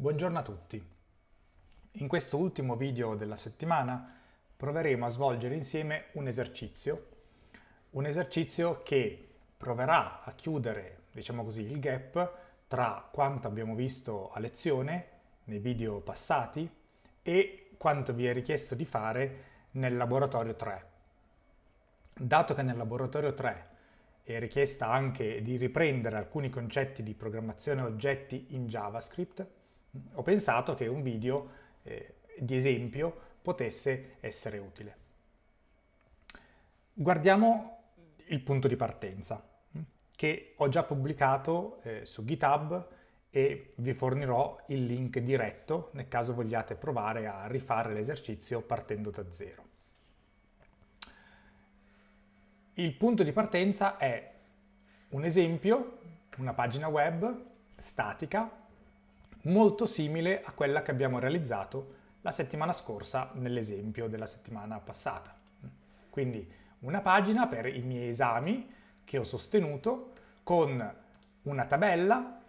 Buongiorno a tutti. In questo ultimo video della settimana proveremo a svolgere insieme un esercizio, un esercizio che proverà a chiudere, diciamo così, il gap tra quanto abbiamo visto a lezione nei video passati e quanto vi è richiesto di fare nel laboratorio 3. Dato che nel laboratorio 3 è richiesta anche di riprendere alcuni concetti di programmazione oggetti in JavaScript, ho pensato che un video eh, di esempio potesse essere utile. Guardiamo il punto di partenza mm, che ho già pubblicato eh, su GitHub e vi fornirò il link diretto nel caso vogliate provare a rifare l'esercizio partendo da zero. Il punto di partenza è un esempio, una pagina web statica molto simile a quella che abbiamo realizzato la settimana scorsa nell'esempio della settimana passata. Quindi una pagina per i miei esami che ho sostenuto con una tabella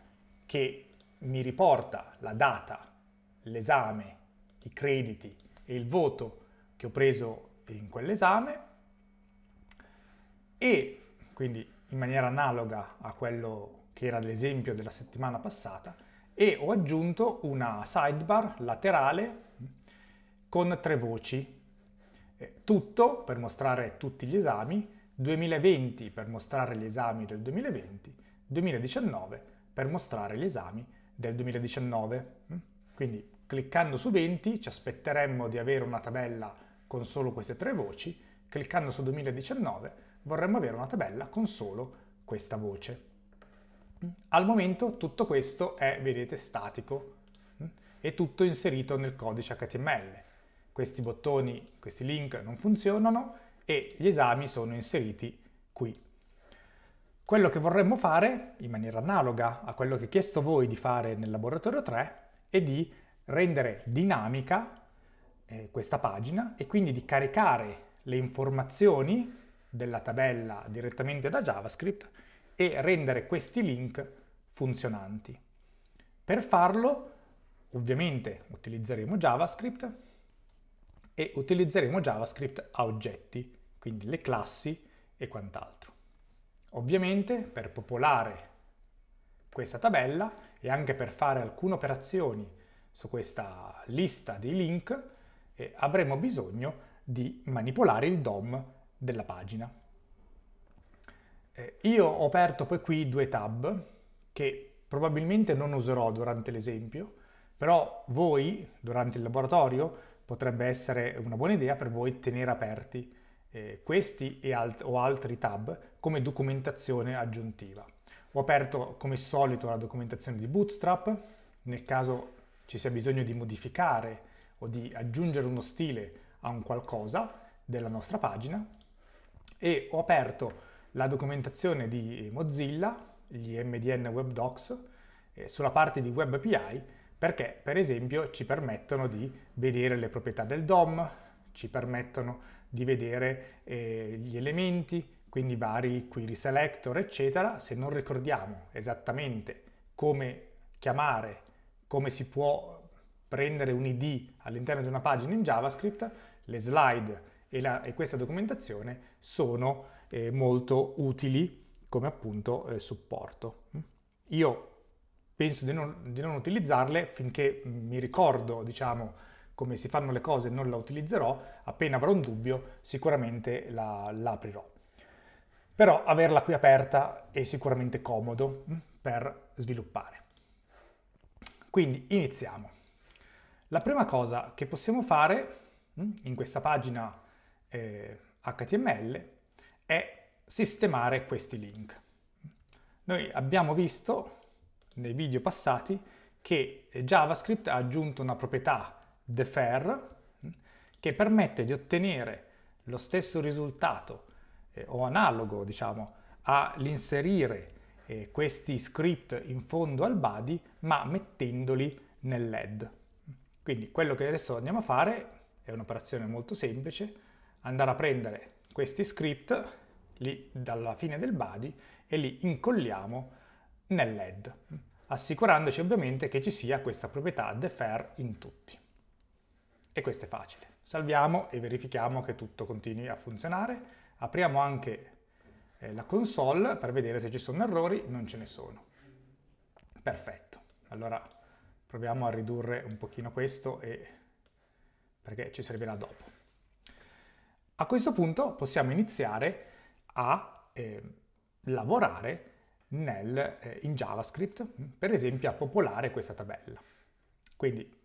che mi riporta la data, l'esame, i crediti e il voto che ho preso in quell'esame e quindi in maniera analoga a quello che era l'esempio della settimana passata, e ho aggiunto una sidebar laterale con tre voci. Eh, tutto per mostrare tutti gli esami, 2020 per mostrare gli esami del 2020, 2019 per mostrare gli esami del 2019. Mm? Quindi cliccando su 20 ci aspetteremmo di avere una tabella con solo queste tre voci, cliccando su 2019 vorremmo avere una tabella con solo questa voce. Al momento tutto questo è, vedete, statico È mm, tutto inserito nel codice HTML. Questi bottoni, questi link non funzionano e gli esami sono inseriti qui. Quello che vorremmo fare, in maniera analoga a quello che ho chiesto voi di fare nel laboratorio 3, è di rendere dinamica eh, questa pagina e quindi di caricare le informazioni della tabella direttamente da JavaScript e rendere questi link funzionanti. Per farlo, ovviamente, utilizzeremo JavaScript e utilizzeremo JavaScript a oggetti, quindi le classi e quant'altro. Ovviamente, per popolare questa tabella e anche per fare alcune operazioni su questa lista di link, eh, avremo bisogno di manipolare il DOM della pagina. Eh, io ho aperto poi qui due tab che probabilmente non userò durante l'esempio, però voi durante il laboratorio potrebbe essere una buona idea per voi tenere aperti eh, questi alt o altri tab come documentazione aggiuntiva. Ho aperto come solito la documentazione di Bootstrap, nel caso ci sia bisogno di modificare o di aggiungere uno stile a un qualcosa della nostra pagina e ho aperto la documentazione di Mozilla, gli MDN Web Docs, eh, sulla parte di Web API, perché per esempio ci permettono di vedere le proprietà del DOM, ci permettono di vedere eh, gli elementi, quindi vari query selector, eccetera. Se non ricordiamo esattamente come chiamare, come si può prendere un ID all'interno di una pagina in JavaScript, le slide e, la, e questa documentazione sono eh, molto utili come appunto eh, supporto. Mm. Io penso di non, di non, utilizzarle finché mi ricordo, diciamo, come si fanno le cose e non la utilizzerò, appena avrò un dubbio sicuramente la, la Però averla qui aperta è sicuramente comodo mm, per sviluppare. Quindi iniziamo. La prima cosa che possiamo fare mm, in questa pagina eh, HTML è sistemare questi link. Noi abbiamo visto nei video passati che JavaScript ha aggiunto una proprietà defer che permette di ottenere lo stesso risultato eh, o analogo, diciamo, all'inserire eh, questi script in fondo al body ma mettendoli nel LED. Quindi quello che adesso andiamo a fare è un'operazione molto semplice, andare a prendere questi script lì dalla fine del body e li incolliamo nel LED, assicurandoci ovviamente che ci sia questa proprietà defer in tutti. E questo è facile. Salviamo e verifichiamo che tutto continui a funzionare. Apriamo anche eh, la console per vedere se ci sono errori, non ce ne sono. Perfetto. Allora proviamo a ridurre un pochino questo e... perché ci servirà dopo. A questo punto possiamo iniziare a eh, lavorare nel, eh, in JavaScript, per esempio a popolare questa tabella. Quindi,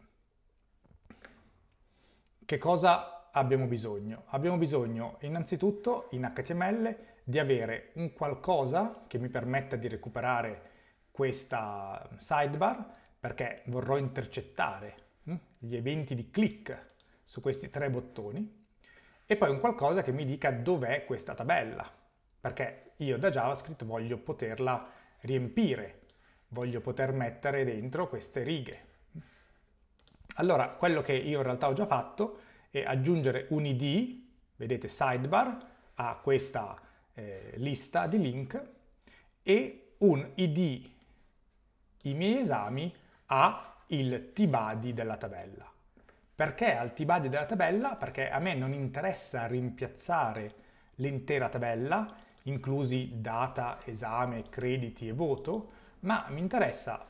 che cosa abbiamo bisogno? Abbiamo bisogno innanzitutto in HTML di avere un qualcosa che mi permetta di recuperare questa sidebar perché vorrò intercettare hm, gli eventi di click su questi tre bottoni e poi un qualcosa che mi dica dov'è questa tabella perché io da JavaScript voglio poterla riempire, voglio poter mettere dentro queste righe. Allora, quello che io in realtà ho già fatto è aggiungere un id, vedete sidebar, a questa eh, lista di link e un id i miei esami a il tbody della tabella. Perché al tbody della tabella? Perché a me non interessa rimpiazzare l'intera tabella inclusi data, esame, crediti e voto, ma mi interessa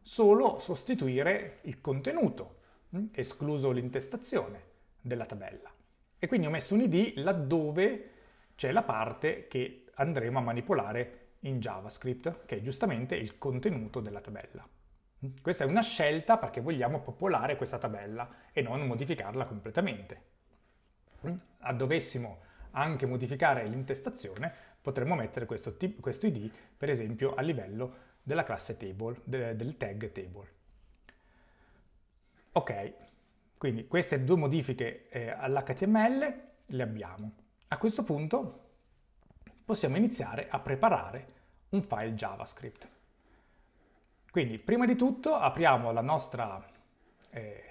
solo sostituire il contenuto, mm, escluso l'intestazione della tabella. E quindi ho messo un id laddove c'è la parte che andremo a manipolare in JavaScript, che è giustamente il contenuto della tabella. Mm, questa è una scelta perché vogliamo popolare questa tabella e non modificarla completamente. Mm, a dovessimo anche modificare l'intestazione, potremmo mettere questo, questo, id, per esempio, a livello della classe table, de del tag table. Ok, quindi queste due modifiche eh, all'HTML le abbiamo. A questo punto possiamo iniziare a preparare un file JavaScript. Quindi prima di tutto apriamo nostra, eh,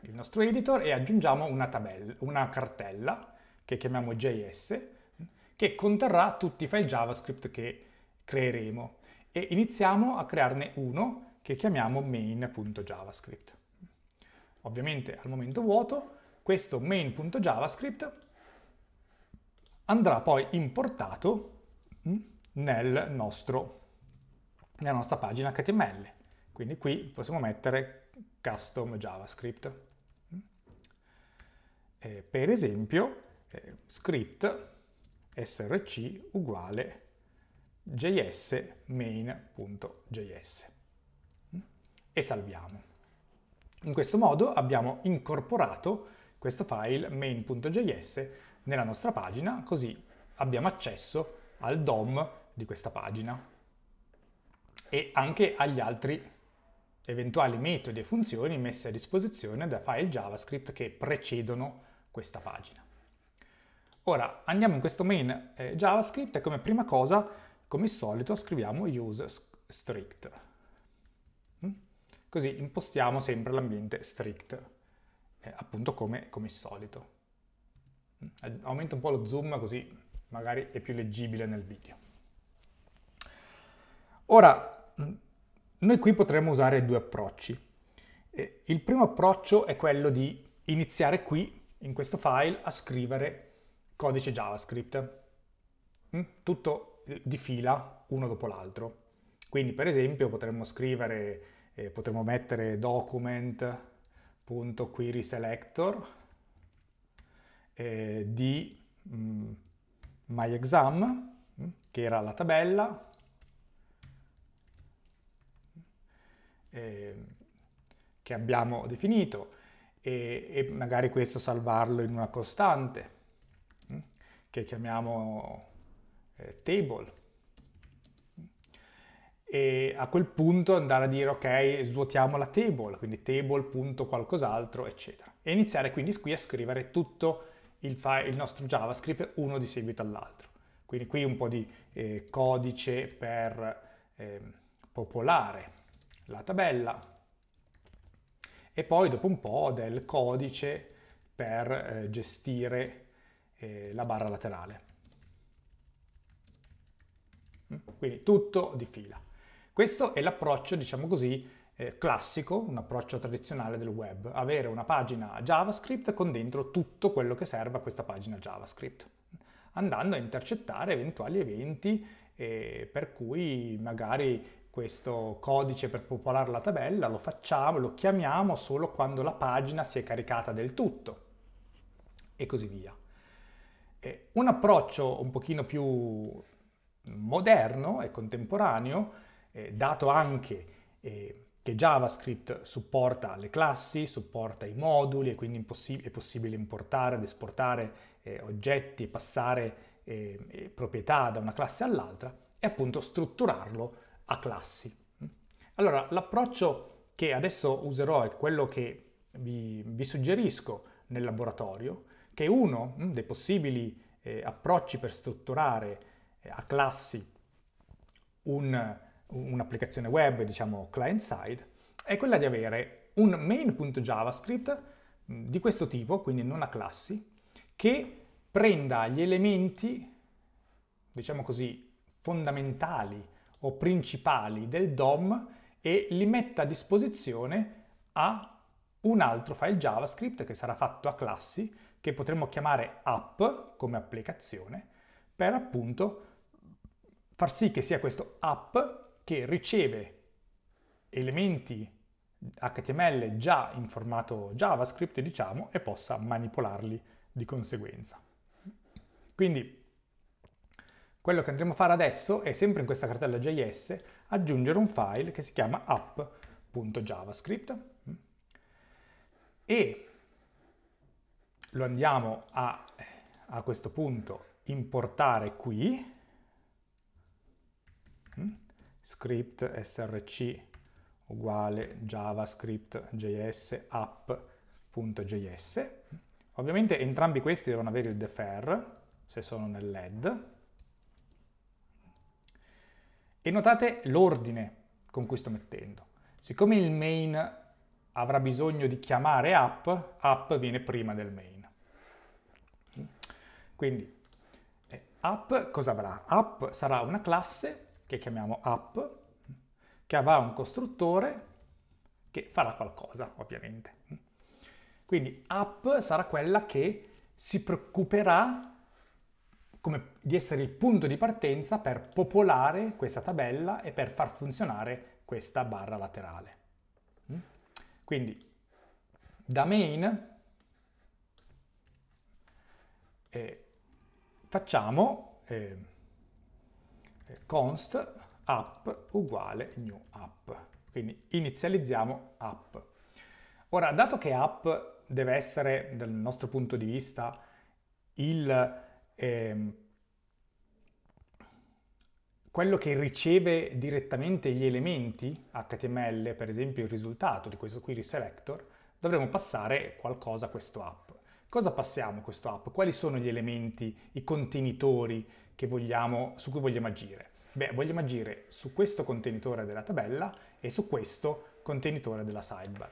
il nostro editor e aggiungiamo una, tabella, una cartella che chiamiamo JS, che conterrà tutti i file JavaScript che creeremo e iniziamo a crearne uno che chiamiamo main.javascript. Ovviamente al momento vuoto questo main.javascript andrà poi importato mm, nel nostro, nella nostra pagina HTML. Quindi qui possiamo mettere custom JavaScript. Mm. Eh, per esempio eh, script src uguale js main.js mm? e salviamo. In questo modo abbiamo incorporato questo file main.js nella nostra pagina, così abbiamo accesso al DOM di questa pagina e anche agli altri eventuali metodi e funzioni messe a disposizione da file JavaScript che precedono questa pagina. Ora andiamo in questo main eh, JavaScript e come prima cosa, come al solito, scriviamo use strict. Mm? Così impostiamo sempre l'ambiente strict, eh, appunto come, come al solito. Mm? Aumento un po' lo zoom così magari è più leggibile nel video. Ora, mm, noi qui potremmo usare due approcci. Eh, il primo approccio è quello di iniziare qui, in questo file, a scrivere codice JavaScript, mm? tutto eh, di fila uno dopo l'altro. Quindi per esempio potremmo scrivere, eh, potremmo mettere document.querySelector eh, di mh, mm, myexam, mm, che era la tabella, eh, che abbiamo definito, e, e magari questo salvarlo in una costante che chiamiamo eh, table. E a quel punto andare a dire ok, svuotiamo la table, quindi table.qualcos'altro, eccetera. E iniziare quindi qui a scrivere tutto il, file, il nostro JavaScript uno di seguito all'altro. Quindi qui un po' di eh, codice per eh, popolare la tabella e poi dopo un po' del codice per eh, gestire eh, la barra laterale. Mm, quindi tutto di fila. Questo è l'approccio, diciamo così, eh, classico, un approccio tradizionale del web, avere una pagina JavaScript con dentro tutto quello che serve a questa pagina JavaScript, andando a intercettare eventuali eventi eh, per cui magari questo codice per popolare la tabella lo facciamo, lo chiamiamo solo quando la pagina si è caricata del tutto e così via. Eh, un approccio un pochino più moderno e contemporaneo, eh, dato anche eh, che JavaScript supporta le classi, supporta i moduli e quindi impossi- è possibile importare ed esportare eh, oggetti, passare eh, eh, proprietà da una classe all'altra è appunto strutturarlo a classi. Allora, l'approccio che adesso userò è quello che vi, vi suggerisco nel laboratorio, che uno mm, dei possibili eh, approcci per strutturare eh, a classi un, un'applicazione web, diciamo client-side, è quella di avere un main.javascript mm, di questo tipo, quindi non a classi, che prenda gli elementi, diciamo così, fondamentali o principali del DOM e li metta a disposizione a un altro file JavaScript che sarà fatto a classi che potremmo chiamare app come applicazione per appunto far sì che sia questo app che riceve elementi HTML già in formato JavaScript, diciamo, e possa manipolarli di conseguenza. Quindi quello che andremo a fare adesso è sempre in questa cartella JS aggiungere un file che si chiama app.javascript e lo andiamo a, a questo punto importare qui, mm? script src uguale javascript.js app.js. Ovviamente entrambi questi devono avere il defer, se sono nel LED. E notate l'ordine con cui sto mettendo. Siccome il main avrà bisogno di chiamare app, app viene prima del main. Quindi eh, app cosa avrà? App sarà una classe che chiamiamo app che avrà un costruttore che farà qualcosa ovviamente. Quindi app sarà quella che si preoccuperà come, di essere il punto di partenza per popolare questa tabella e per far funzionare questa barra laterale. Mm? Quindi da main eh, facciamo eh, const app uguale new app. Quindi inizializziamo app. Ora, dato che app deve essere, dal nostro punto di vista, il, eh, quello che riceve direttamente gli elementi HTML, per esempio il risultato di questo query selector, dovremo passare qualcosa a questo app. Cosa passiamo in questo app? Quali sono gli elementi, i contenitori vogliamo, su cui vogliamo agire? Beh, vogliamo agire su questo contenitore della tabella e su questo contenitore della sidebar.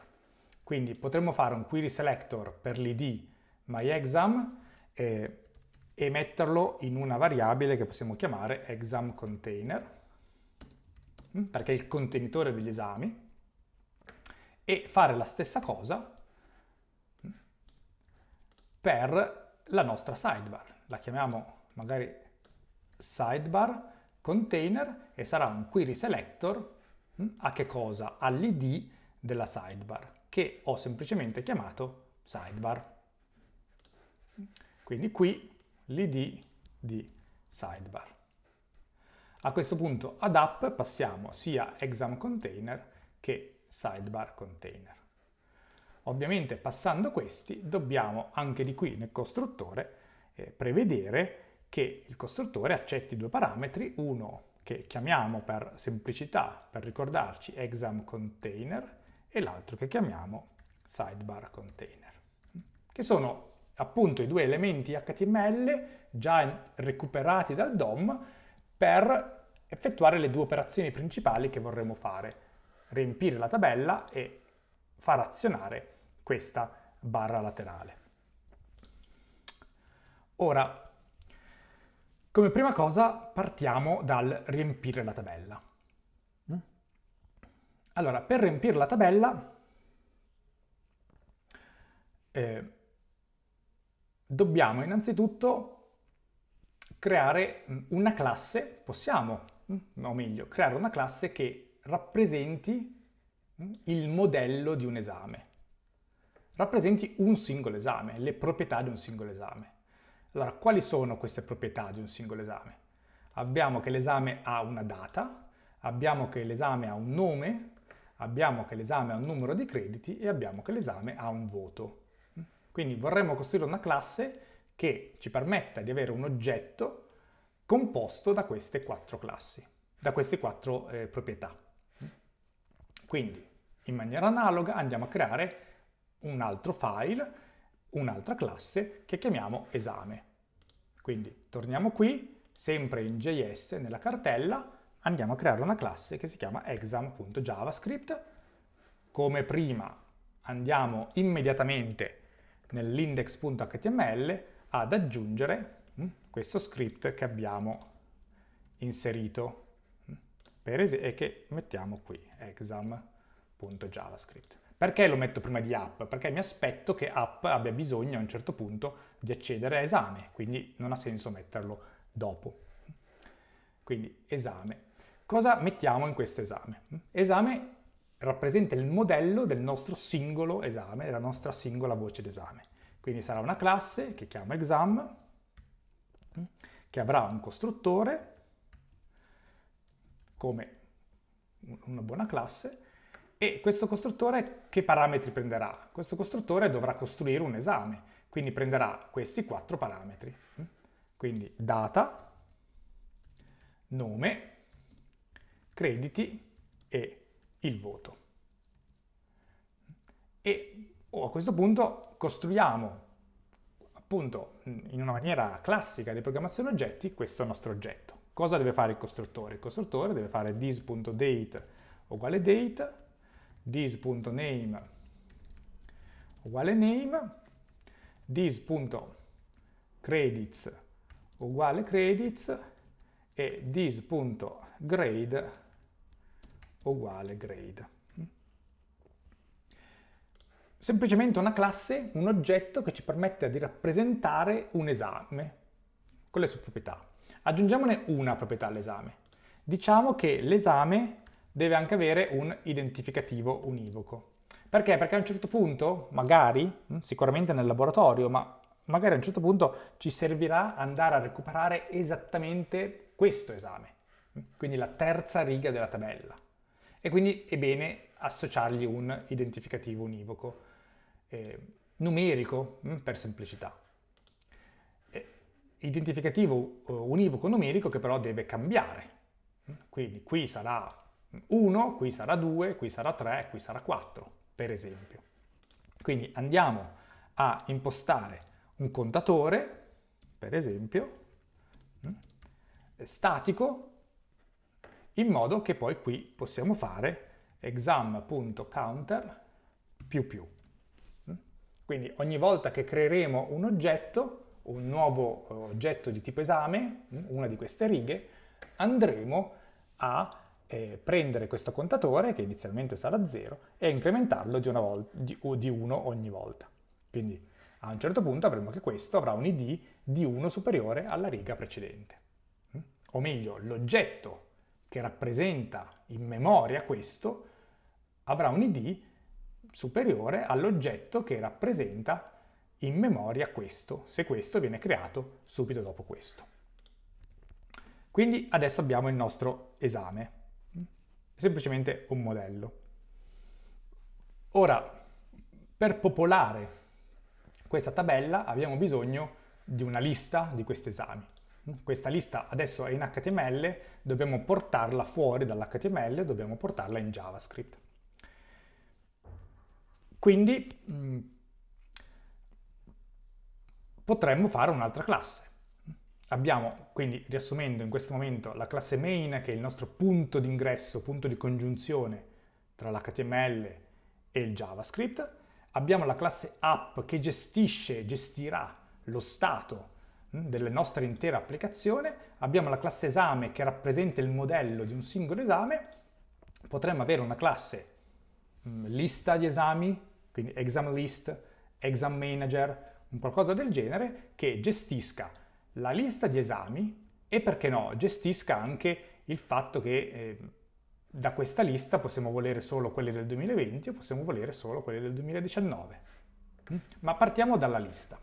Quindi potremmo fare un query selector per l'id myExam eh, e metterlo in una variabile che possiamo chiamare examContainer, mm, perché è il contenitore degli esami e fare la stessa cosa per la nostra sidebar. La chiamiamo magari sidebar container e sarà un query selector hm, a che cosa? All'id della sidebar che ho semplicemente chiamato sidebar. Quindi qui l'id di sidebar. A questo punto ad app passiamo sia exam container che sidebar container. Ovviamente passando questi dobbiamo anche di qui nel costruttore eh, prevedere che il costruttore accetti due parametri, uno che chiamiamo per semplicità, per ricordarci, exam container e l'altro che chiamiamo sidebar container, che sono appunto i due elementi HTML già recuperati dal DOM per effettuare le due operazioni principali che vorremmo fare, riempire la tabella e far azionare questa barra laterale. Ora, come prima cosa partiamo dal riempire la tabella. Mm? Allora, per riempire la tabella eh, dobbiamo innanzitutto creare una classe, possiamo, mm? o meglio, creare una classe che rappresenti mm, il modello di un esame rappresenti un singolo esame, le proprietà di un singolo esame. Allora, quali sono queste proprietà di un singolo esame? Abbiamo che l'esame ha una data, abbiamo che l'esame ha un nome, abbiamo che l'esame ha un numero di crediti e abbiamo che l'esame ha un voto. Quindi vorremmo costruire una classe che ci permetta di avere un oggetto composto da queste quattro classi, da queste quattro eh, proprietà. Quindi, in maniera analoga, andiamo a creare un altro file, un'altra classe che chiamiamo esame. Quindi torniamo qui, sempre in JS, nella cartella, andiamo a creare una classe che si chiama exam.javascript. Come prima andiamo immediatamente nell'index.html ad aggiungere mm, questo script che abbiamo inserito mm, e che mettiamo qui, exam.javascript. Perché lo metto prima di app? Perché mi aspetto che app abbia bisogno a un certo punto di accedere a esame, quindi non ha senso metterlo dopo. Quindi esame. Cosa mettiamo in questo esame? Esame rappresenta il modello del nostro singolo esame, della nostra singola voce d'esame. Quindi sarà una classe che chiamo exam, che avrà un costruttore come una buona classe e questo costruttore che parametri prenderà? Questo costruttore dovrà costruire un esame, quindi prenderà questi quattro parametri. Quindi data, nome, crediti e il voto. E oh, a questo punto costruiamo appunto in una maniera classica di programmazione oggetti questo nostro oggetto. Cosa deve fare il costruttore? Il costruttore deve fare this.date uguale date this.name uguale name, this.credits uguale credits e this.grade uguale grade. Semplicemente una classe, un oggetto che ci permette di rappresentare un esame con le sue proprietà. Aggiungiamone una proprietà all'esame. Diciamo che l'esame deve anche avere un identificativo univoco. Perché? Perché a un certo punto, magari, hm, sicuramente nel laboratorio, ma magari a un certo punto ci servirà andare a recuperare esattamente questo esame, hm, quindi la terza riga della tabella. E quindi è bene associargli un identificativo univoco, eh, numerico hm, per semplicità. identificativo eh, univoco numerico che però deve cambiare. Quindi qui sarà 1, qui sarà 2, qui sarà 3, qui sarà 4, per esempio. Quindi andiamo a impostare un contatore, per esempio, mm, statico, in modo che poi qui possiamo fare exam.counter più più. Mm? Quindi ogni volta che creeremo un oggetto, un nuovo eh, oggetto di tipo esame, mm, una di queste righe, andremo a eh, prendere questo contatore, che inizialmente sarà 0, e incrementarlo di, volta, di, di 1 ogni volta. Quindi a un certo punto avremo che questo avrà un id di 1 superiore alla riga precedente. Mm? O meglio, l'oggetto che rappresenta in memoria questo avrà un id superiore all'oggetto che rappresenta in memoria questo, se questo viene creato subito dopo questo. Quindi adesso abbiamo il nostro esame semplicemente un modello. Ora, per popolare questa tabella abbiamo bisogno di una lista di questi esami. Questa lista adesso è in HTML, dobbiamo portarla fuori dall'HTML, dobbiamo portarla in JavaScript. Quindi mh, mm, potremmo fare un'altra classe Abbiamo quindi, riassumendo in questo momento, la classe main che è il nostro punto d'ingresso, punto di congiunzione tra l'HTML e il JavaScript. Abbiamo la classe app che gestisce, gestirà lo stato hm, della nostra intera applicazione. Abbiamo la classe esame che rappresenta il modello di un singolo esame. Potremmo avere una classe hm, lista di esami, quindi exam list, exam manager, un qualcosa del genere che gestisca la lista di esami e perché no, gestisca anche il fatto che eh, da questa lista possiamo volere solo quelle del 2020 o possiamo volere solo quelle del 2019. Mm? Ma partiamo dalla lista.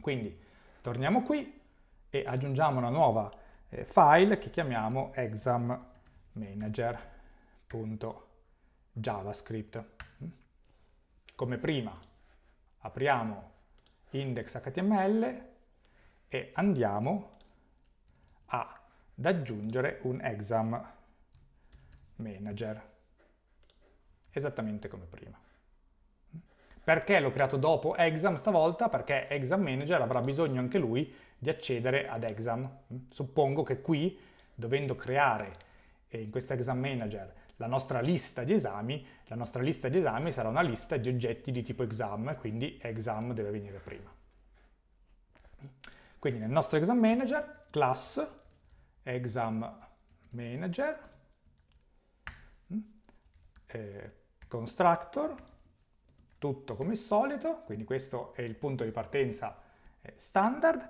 Quindi torniamo qui e aggiungiamo una nuova eh, file che chiamiamo exammanager.javascript. Mm? Come prima apriamo index.html e andiamo ad aggiungere un exam manager, esattamente come prima. Perché l'ho creato dopo exam stavolta? Perché exam manager avrà bisogno anche lui di accedere ad exam. Suppongo che qui, dovendo creare eh, in questo exam manager la nostra lista di esami, la nostra lista di esami sarà una lista di oggetti di tipo exam, quindi exam deve venire prima. Quindi nel nostro exam manager, class exam manager, mm, eh, constructor, tutto come al solito, quindi questo è il punto di partenza eh, standard.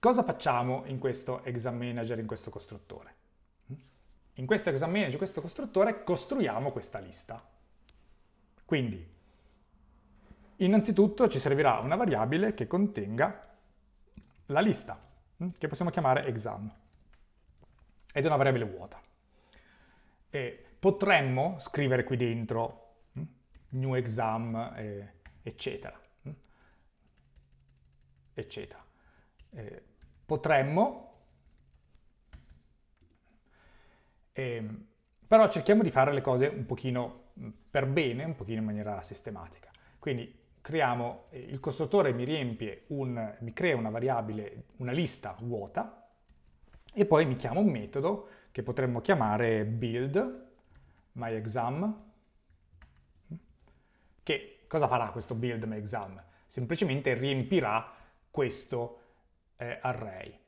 Cosa facciamo in questo exam manager, in questo costruttore? Mm? In questo exam manager, in questo costruttore, costruiamo questa lista. Quindi, innanzitutto ci servirà una variabile che contenga la lista, mm, che possiamo chiamare exam, ed è una variabile vuota. E potremmo scrivere qui dentro mm, new exam, eccetera, mm, eccetera. Eh, potremmo, eh, però cerchiamo di fare le cose un pochino per bene, un pochino in maniera sistematica. Quindi creiamo, eh, il costruttore mi riempie un, mi crea una variabile, una lista vuota e poi mi chiama un metodo che potremmo chiamare build myexam che cosa farà questo build myexam? Semplicemente riempirà questo eh, array.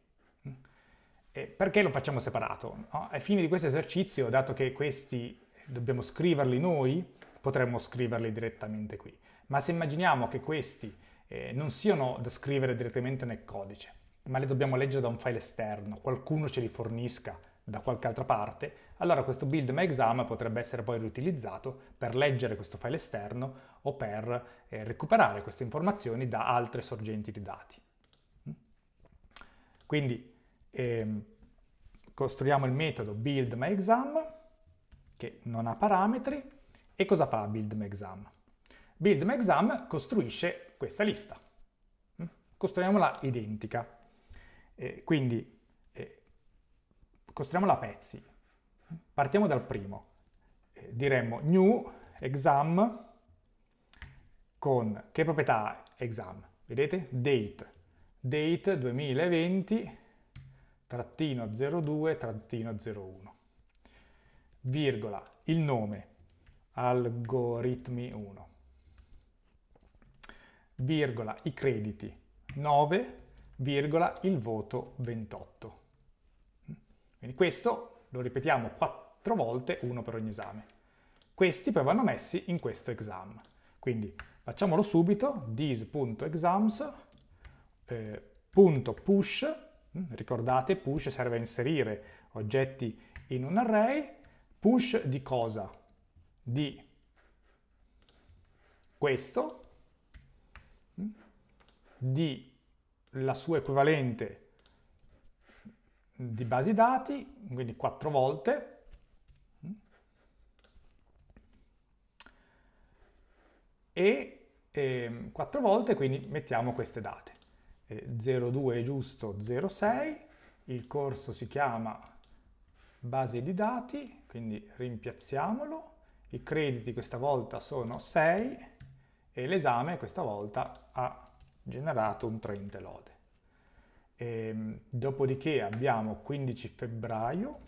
E perché lo facciamo separato? No? Ai fini di questo esercizio, dato che questi dobbiamo scriverli noi, potremmo scriverli direttamente qui. Ma se immaginiamo che questi eh, non siano da scrivere direttamente nel codice, ma li dobbiamo leggere da un file esterno, qualcuno ce li fornisca da qualche altra parte, allora questo build my exam potrebbe essere poi riutilizzato per leggere questo file esterno o per eh, recuperare queste informazioni da altre sorgenti di dati. Mm? Quindi ehm, costruiamo il metodo build my exam che non ha parametri e cosa fa build my exam? BuildMyExam costruisce questa lista. Mm? Costruiamola identica. Eh, quindi eh, costruiamola a pezzi. Partiamo dal primo. Eh, diremmo new exam con che proprietà exam? Vedete? Date. Date 2020 trattino 02 trattino 01 virgola il nome algoritmi 1 virgola i crediti 9, virgola il voto 28. Quindi questo lo ripetiamo 4 volte, uno per ogni esame. Questi poi vanno messi in questo exam. Quindi facciamolo subito, this.exams.push, eh, mm, ricordate push serve a inserire oggetti in un array, push di cosa? Di questo, di la sua equivalente di basi dati, quindi 4 volte, e eh, 4 volte, quindi mettiamo queste date. Eh, 02 è giusto, 06, il corso si chiama base di dati, quindi rimpiazziamolo, i crediti questa volta sono 6 e l'esame questa volta ha generato un 30 lode. E, ehm, dopodiché abbiamo 15 febbraio,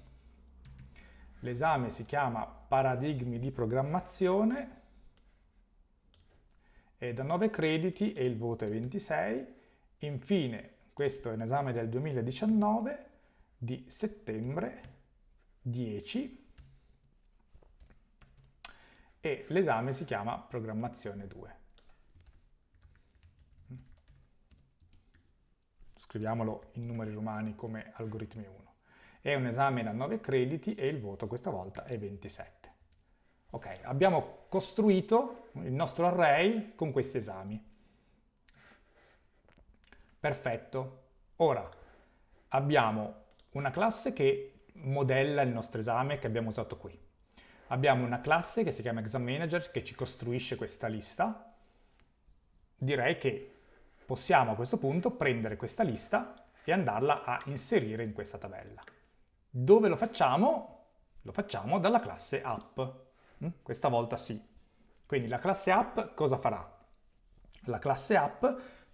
l'esame si chiama Paradigmi di programmazione, è da 9 crediti e il voto è 26. Infine, questo è un esame del 2019 di settembre 10 e l'esame si chiama Programmazione 2. scriviamolo in numeri romani come algoritmi 1. È un esame da 9 crediti e il voto questa volta è 27. Ok, abbiamo costruito il nostro array con questi esami. Perfetto. Ora abbiamo una classe che modella il nostro esame che abbiamo usato qui. Abbiamo una classe che si chiama exam manager che ci costruisce questa lista. Direi che possiamo a questo punto prendere questa lista e andarla a inserire in questa tabella. Dove lo facciamo? Lo facciamo dalla classe app. Mm? Questa volta sì. Quindi la classe app cosa farà? La classe app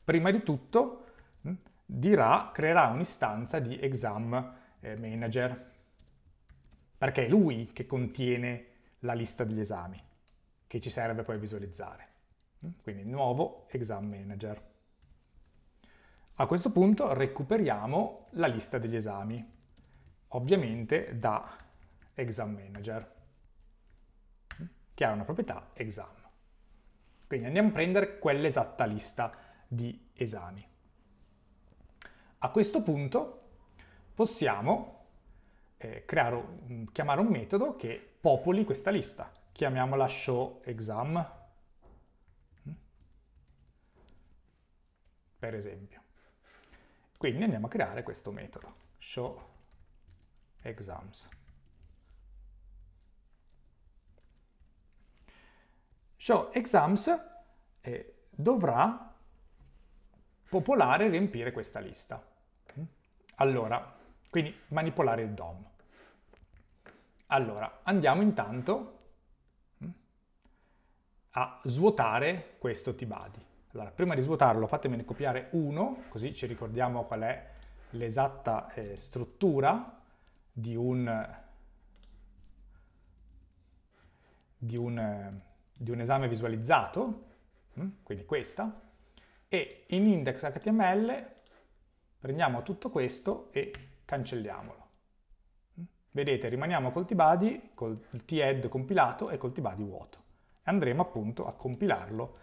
prima di tutto mm, dirà, creerà un'istanza di exam eh, manager perché è lui che contiene la lista degli esami che ci serve poi a visualizzare. Mm? Quindi nuovo exam manager. A questo punto recuperiamo la lista degli esami, ovviamente da exam manager, che ha una proprietà exam. Quindi andiamo a prendere quell'esatta lista di esami. A questo punto possiamo eh, un, chiamare un metodo che popoli questa lista. Chiamiamola show exam, hm? per esempio. Quindi andiamo a creare questo metodo, show exams. Show exams eh, dovrà popolare e riempire questa lista. Mm? Allora, quindi manipolare il DOM. Allora, andiamo intanto mm, a svuotare questo tbadi. Allora, prima di svuotarlo fatemene copiare uno, così ci ricordiamo qual è l'esatta eh, struttura di un, di, un, di un, esame visualizzato, mm, quindi questa, e in index.html prendiamo tutto questo e cancelliamolo. Mm. Vedete, rimaniamo col tbuddy, col t-add compilato e col tbuddy vuoto. E andremo appunto a compilarlo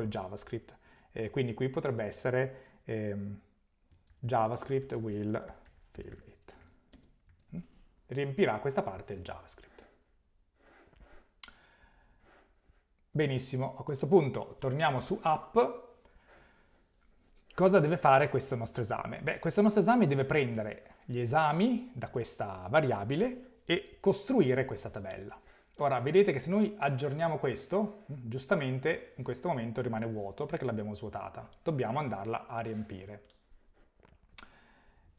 col JavaScript. Eh, quindi qui potrebbe essere ehm, JavaScript will fill it. Mm? Riempirà questa parte il JavaScript. Benissimo, a questo punto torniamo su app. Cosa deve fare questo nostro esame? Beh, questo nostro esame deve prendere gli esami da questa variabile e costruire questa tabella. Ora vedete che se noi aggiorniamo questo, giustamente in questo momento rimane vuoto perché l'abbiamo svuotata. Dobbiamo andarla a riempire.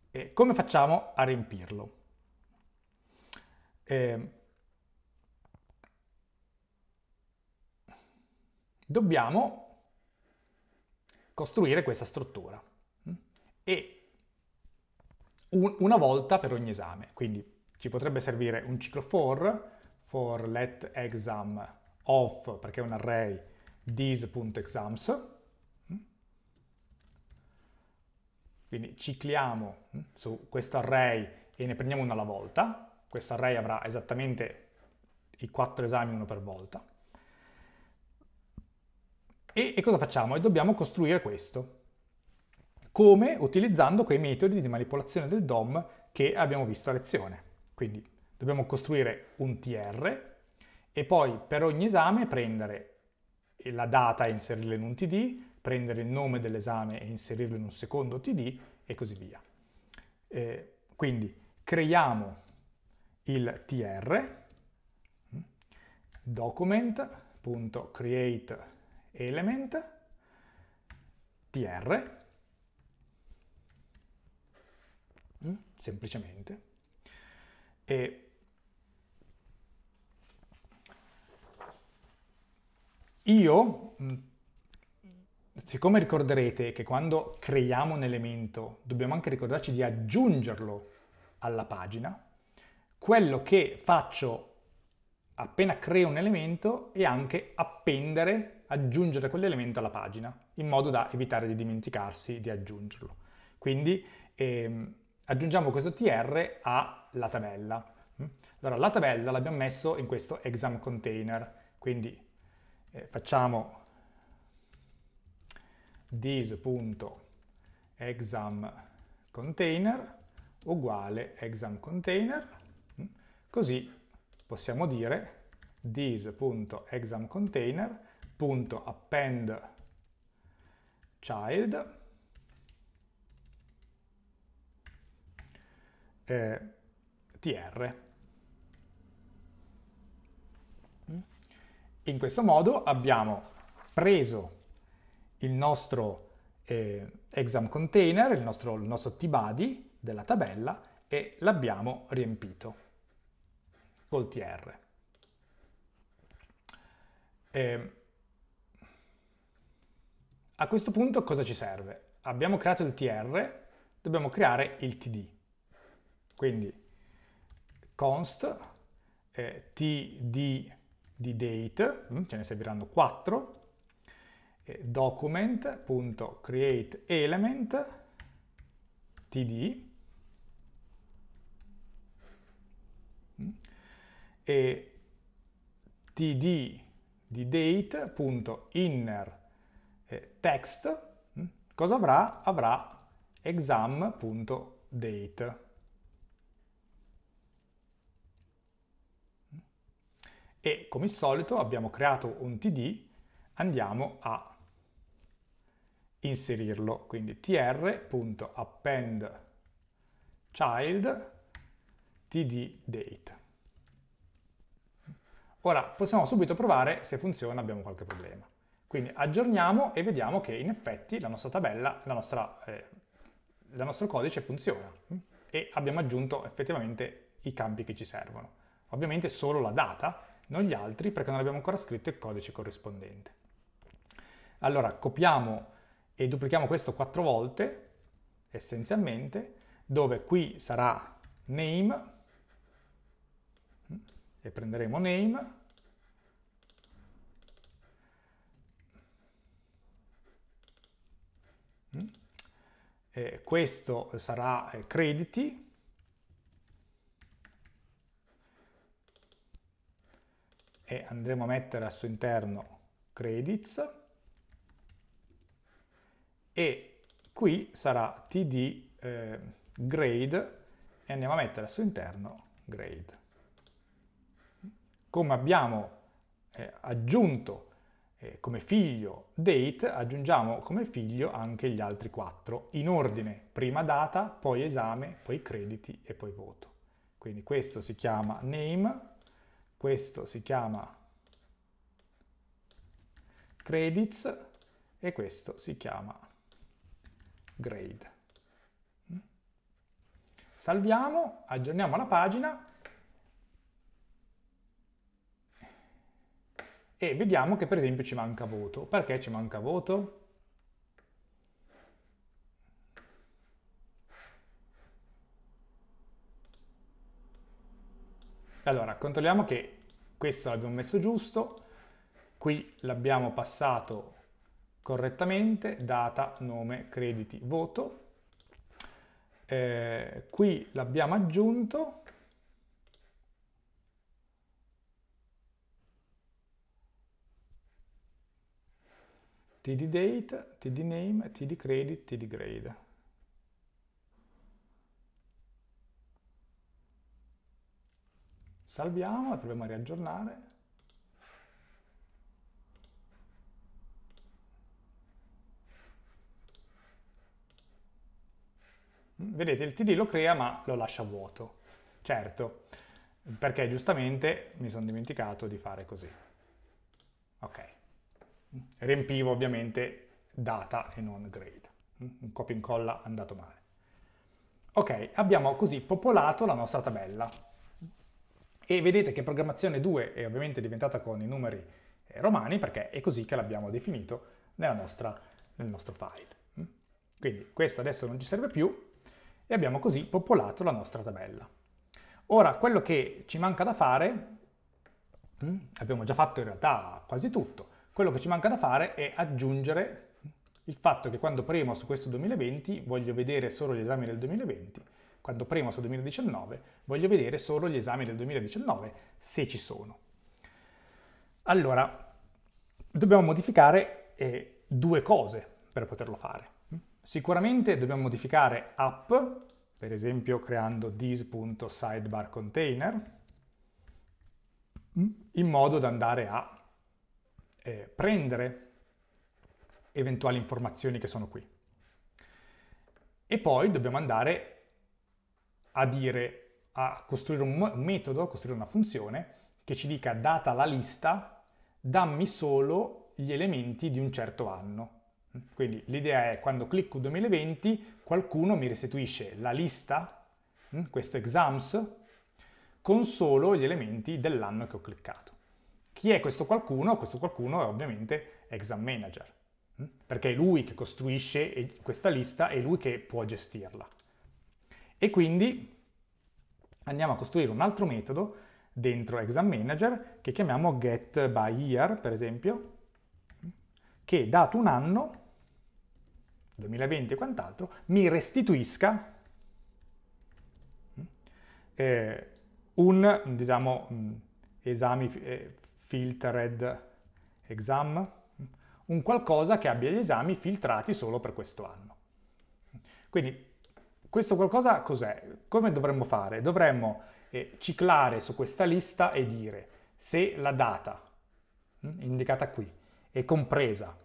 E come facciamo a riempirlo? Eh, dobbiamo costruire questa struttura mm? e un, una volta per ogni esame, quindi ci potrebbe servire un ciclo for for let exam of, perché è un array, these.exams. Mm? Quindi cicliamo mm, su questo array e ne prendiamo uno alla volta. Questo array avrà esattamente i quattro esami uno per volta. E, e cosa facciamo? E dobbiamo costruire questo. Come? Utilizzando quei metodi di manipolazione del DOM che abbiamo visto a lezione. Quindi dobbiamo costruire un TR e poi per ogni esame prendere la data e inserirla in un TD, prendere il nome dell'esame e inserirlo in un secondo TD e così via. Eh, quindi creiamo il TR, mm, document.createElement, tr, mm, semplicemente, e Io, siccome ricorderete che quando creiamo un elemento dobbiamo anche ricordarci di aggiungerlo alla pagina, quello che faccio appena creo un elemento è anche appendere, aggiungere quell'elemento alla pagina, in modo da evitare di dimenticarsi di aggiungerlo. Quindi ehm, aggiungiamo questo tr alla tabella. Allora la tabella l'abbiamo messo in questo exam container, quindi eh, facciamo this.exam container uguale exam container, mm, così possiamo dire this.exam container.append child eh, tr. Mm. In questo modo abbiamo preso il nostro eh, exam container, il nostro, il nostro tbody della tabella e l'abbiamo riempito col tr. E ehm, a questo punto cosa ci serve? Abbiamo creato il tr, dobbiamo creare il td. Quindi const eh, td di date, mm, ce ne serviranno 4, eh, document.createElement td mm, e td di date.inner eh, text mm, cosa avrà? avrà exam.date e come al solito abbiamo creato un td, andiamo a inserirlo, quindi tr.append child td date. Ora possiamo subito provare se funziona abbiamo qualche problema. Quindi aggiorniamo e vediamo che in effetti la nostra tabella, la nostra, eh, il nostro codice funziona e abbiamo aggiunto effettivamente i campi che ci servono. Ovviamente solo la data, non gli altri perché non abbiamo ancora scritto il codice corrispondente. Allora copiamo e duplichiamo questo quattro volte, essenzialmente, dove qui sarà name, mm, e prenderemo name, mm, e questo sarà eh, crediti, e andremo a mettere al suo interno credits e qui sarà td eh, grade e andiamo a mettere al suo interno grade. Come abbiamo eh, aggiunto eh, come figlio date, aggiungiamo come figlio anche gli altri quattro, in ordine, prima data, poi esame, poi crediti e poi voto. Quindi questo si chiama name, questo si chiama credits e questo si chiama grade. Mm. Salviamo, aggiorniamo la pagina e vediamo che per esempio ci manca voto. Perché ci manca voto? Allora, controlliamo che questo l'abbiamo messo giusto, qui l'abbiamo passato correttamente, data, nome, crediti, voto. Eh, qui l'abbiamo aggiunto, td date, td name, td credit, td grade. Salviamo e proviamo a riaggiornare. Mm, vedete, il TD lo crea ma lo lascia vuoto. Certo, perché giustamente mi sono dimenticato di fare così. Ok. Riempivo ovviamente data e non grade. Mm, un copia e incolla è andato male. Ok, abbiamo così popolato la nostra tabella. E vedete che programmazione 2 è ovviamente diventata con i numeri eh, romani perché è così che l'abbiamo definito nostra, nel nostro file. Mm? Quindi questo adesso non ci serve più e abbiamo così popolato la nostra tabella. Ora, quello che ci manca da fare, mm, abbiamo già fatto in realtà quasi tutto, quello che ci manca da fare è aggiungere il fatto che quando premo su questo 2020 voglio vedere solo gli esami del 2020 quando premo su 2019 voglio vedere solo gli esami del 2019 se ci sono. Allora, dobbiamo modificare eh, due cose per poterlo fare. Sicuramente dobbiamo modificare app, per esempio creando this.sidebarContainer, in modo da andare a eh, prendere eventuali informazioni che sono qui. E poi dobbiamo andare a dire, a costruire un metodo, a costruire una funzione che ci dica data la lista, dammi solo gli elementi di un certo anno. Quindi l'idea è quando clicco 2020 qualcuno mi restituisce la lista, hm, questo exams, con solo gli elementi dell'anno che ho cliccato. Chi è questo qualcuno? Questo qualcuno è ovviamente exam manager, hm, perché è lui che costruisce questa lista e lui che può gestirla. E quindi andiamo a costruire un altro metodo dentro Exam Manager che chiamiamo get by year, per esempio, che dato un anno, 2020 e quant'altro, mi restituisca mm, eh, un, diciamo, mm, esami eh, filtered exam, mm, un qualcosa che abbia gli esami filtrati solo per questo anno. Quindi questo qualcosa cos'è? Come dovremmo fare? Dovremmo eh, ciclare su questa lista e dire se la data mh, mm, indicata qui è compresa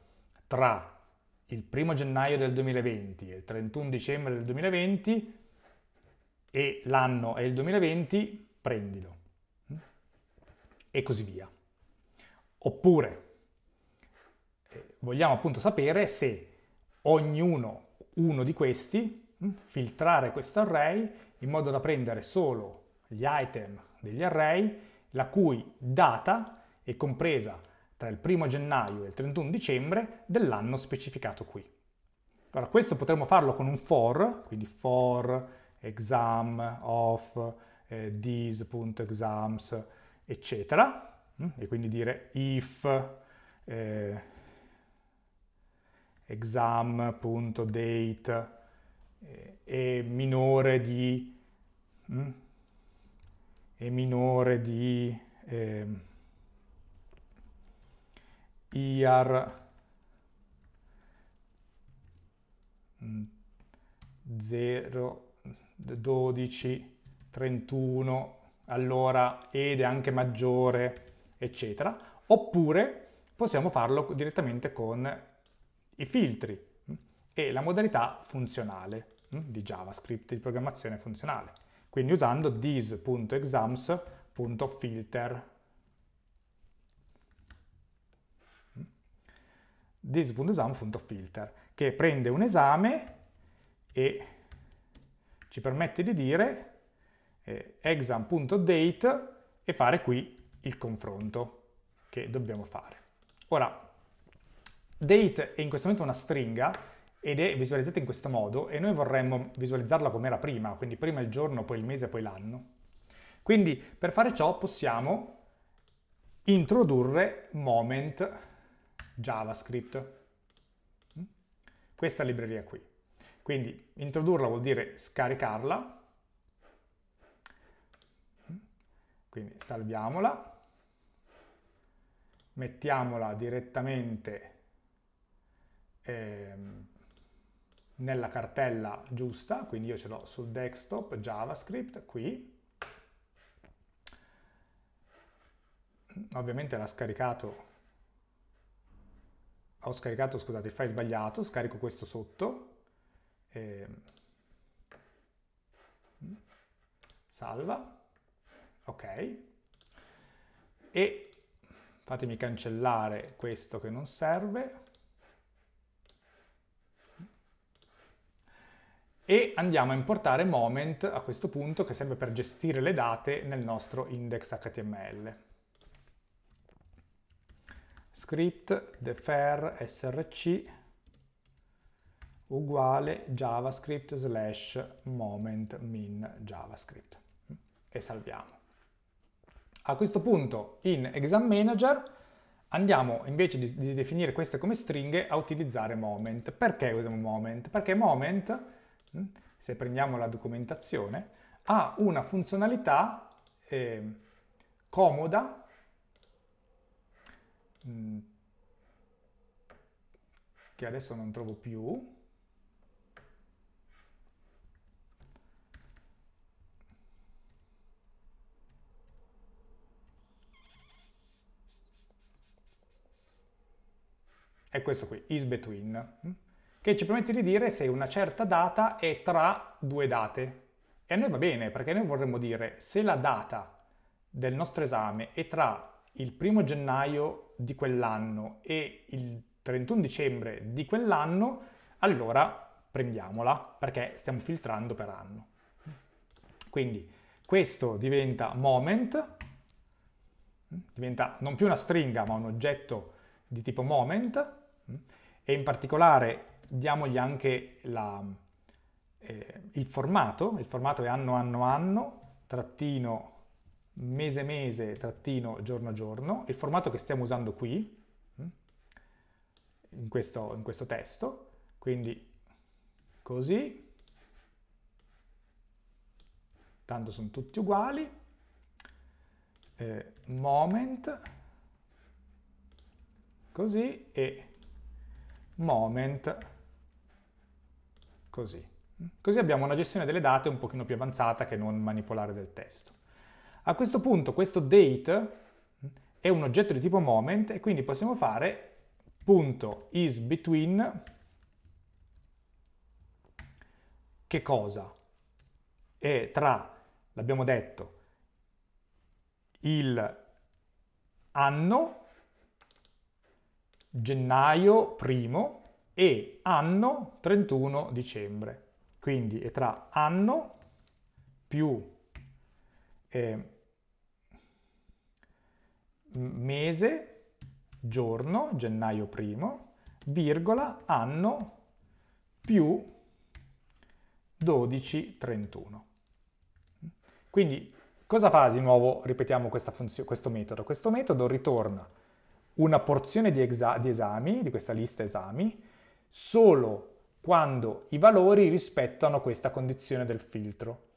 tra il 1 gennaio del 2020 e il 31 dicembre del 2020 e l'anno è il 2020, prendilo mh? Mm, e così via. Oppure eh, vogliamo appunto sapere se ognuno uno di questi filtrare questo array in modo da prendere solo gli item degli array la cui data è compresa tra il 1 gennaio e il 31 dicembre dell'anno specificato qui. Allora, questo potremmo farlo con un for, quindi for exam of eh, eccetera, mm, e quindi dire if eh, exam.date eh, e minore di, mh, mm? minore di eh, IR mm, zero, 12, 31, allora ed è anche maggiore, eccetera. Oppure possiamo farlo direttamente con i filtri e la modalità funzionale mm, di JavaScript, di programmazione funzionale. Quindi usando this.exams.filter. Mm. this.exam.filter che prende un esame e ci permette di dire eh, exam.date e fare qui il confronto che dobbiamo fare. Ora, date è in questo momento una stringa, ed è visualizzata in questo modo e noi vorremmo visualizzarla come era prima, quindi prima il giorno, poi il mese, poi l'anno. Quindi per fare ciò possiamo introdurre moment JavaScript, mm? questa libreria qui. Quindi introdurla vuol dire scaricarla, mm? quindi salviamola, mettiamola direttamente ehm, nella cartella giusta, quindi io ce l'ho sul desktop JavaScript qui. Ovviamente l'ha scaricato, ho scaricato, scusate, il file sbagliato, scarico questo sotto, e... Ehm, salva, ok, e fatemi cancellare questo che non serve, e andiamo a importare moment a questo punto che serve per gestire le date nel nostro index HTML. Script defer src uguale javascript slash moment min javascript e salviamo. A questo punto in exam manager andiamo invece di, di definire queste come stringhe a utilizzare moment. Perché usiamo moment? Perché moment Mm? se prendiamo la documentazione, ha una funzionalità eh, comoda mh, mm, che adesso non trovo più, è questo qui, is between. Mm? che ci permette di dire se una certa data è tra due date. E a noi va bene, perché noi vorremmo dire se la data del nostro esame è tra il primo gennaio di quell'anno e il 31 dicembre di quell'anno, allora prendiamola, perché stiamo filtrando per anno. Quindi questo diventa moment, diventa non più una stringa ma un oggetto di tipo moment e in particolare diamogli anche la, eh, il formato, il formato è anno anno anno, trattino mese mese, trattino giorno giorno, il formato che stiamo usando qui, mm, in questo, in questo testo, quindi così, tanto sono tutti uguali, eh, moment, così e moment così. Così abbiamo una gestione delle date un pochino più avanzata che non manipolare del testo. A questo punto questo date è un oggetto di tipo moment e quindi possiamo fare punto is between che cosa? E tra, l'abbiamo detto, il anno, gennaio primo, e anno 31 dicembre. Quindi è tra anno più eh, mese, giorno, gennaio primo, virgola, anno più 1231. Quindi cosa fa di nuovo, ripetiamo questo metodo? Questo metodo ritorna una porzione di, di esami, di questa lista esami, solo quando i valori rispettano questa condizione del filtro.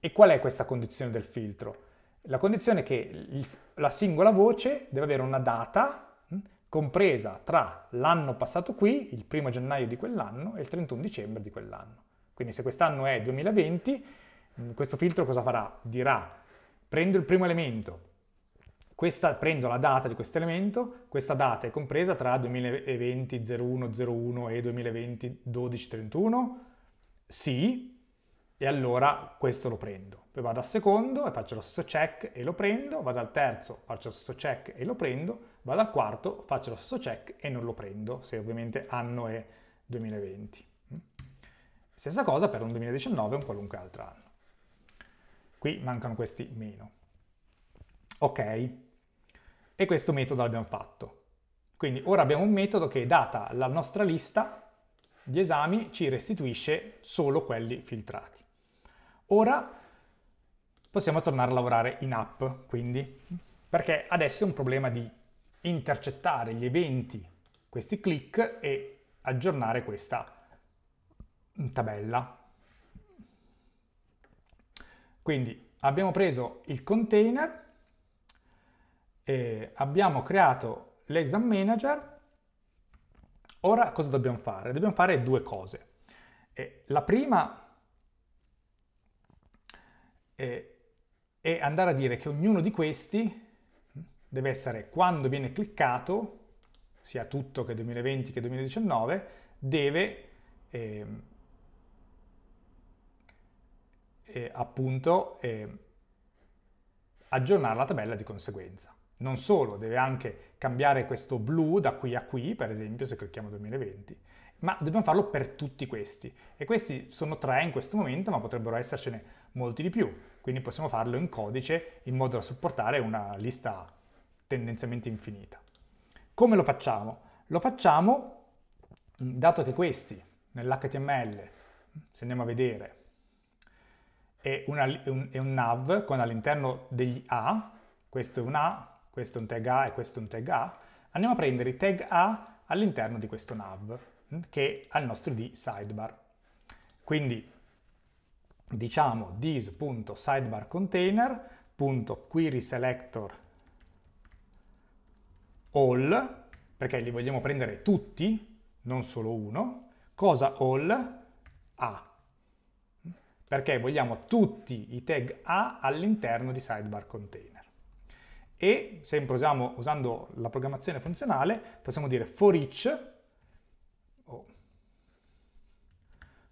E qual è questa condizione del filtro? La condizione è che la singola voce deve avere una data hm, compresa tra l'anno passato qui, il primo gennaio di quell'anno e il 31 dicembre di quell'anno. Quindi se quest'anno è 2020, hm, questo filtro cosa farà? Dirà, prendo il primo elemento, questa, prendo la data di questo elemento, questa data è compresa tra 2020 0101 e 2020 1231, Sì, e allora questo lo prendo. Poi vado al secondo e faccio lo stesso check e lo prendo, vado al terzo, faccio lo stesso check e lo prendo, vado al quarto, faccio lo stesso check e non lo prendo, se ovviamente anno è 2020. Stessa cosa per un 2019 e un qualunque altro anno. Qui mancano questi meno. Ok, e questo metodo l'abbiamo fatto. Quindi ora abbiamo un metodo che data la nostra lista di esami ci restituisce solo quelli filtrati. Ora possiamo tornare a lavorare in app, quindi, perché adesso è un problema di intercettare gli eventi, questi click e aggiornare questa tabella. Quindi abbiamo preso il container, eh, abbiamo creato l'exam manager, ora cosa dobbiamo fare? Dobbiamo fare due cose. Eh, la prima è, è andare a dire che ognuno di questi deve essere quando viene cliccato, sia tutto che 2020 che 2019, deve eh, eh, appunto eh, aggiornare la tabella di conseguenza. Non solo, deve anche cambiare questo blu da qui a qui, per esempio, se clicchiamo 2020, ma dobbiamo farlo per tutti questi. E questi sono tre in questo momento, ma potrebbero essercene molti di più. Quindi possiamo farlo in codice in modo da supportare una lista tendenzialmente infinita. Come lo facciamo? Lo facciamo dato che questi nell'HTML, se andiamo a vedere, è, una, è, un, è un nav con all'interno degli A, questo è un A, questo è un tag A e questo è un tag A, andiamo a prendere i tag A all'interno di questo nav, mm, che ha il nostro di sidebar. Quindi diciamo this.sidebarcontainer.querySelectorAll, perché li vogliamo prendere tutti, non solo uno, cosa all? A, mm. perché vogliamo tutti i tag A all'interno di sidebar container e sempre usiamo, usando la programmazione funzionale possiamo dire for each, oh,